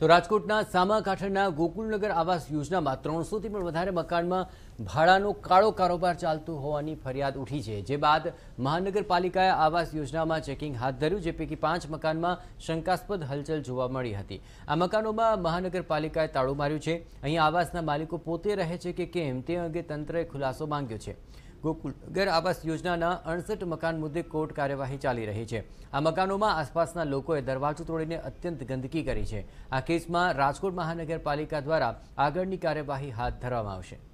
તો રાજકોટના સામાકાંઠાના ગોકુલનગર આવાસ યોજનામાં ત્રણસોથી પણ વધારે મકાનમાં ભાડાનો કાળો કારોબાર ચાલતો હોવાની ફરિયાદ ઉઠી છે જે બાદ મહાનગરપાલિકાએ આવાસ યોજનામાં ચેકિંગ હાથ ધર્યું જે પૈકી પાંચ મકાનમાં શંકાસ્પદ હલચલ જોવા મળી હતી આ મકાનોમાં મહાનગરપાલિકાએ તાળું માર્યું છે અહીં આવાસના માલિકો પોતે રહે છે કે કેમ તે અંગે તંત્રએ ખુલાસો માંગ્યો છે ગોકુલગર આવાસ યોજનાના અડસઠ મકાન મુદ્દે કોર્ટ કાર્યવાહી ચાલી રહી છે આ મકાનોમાં આસપાસના લોકોએ દરવાજો તોડીને અત્યંત ગંદકી કરી છે આ કેસમાં રાજકોટ મહાનગરપાલિકા દ્વારા આગળની કાર્યવાહી હાથ ધરવામાં આવશે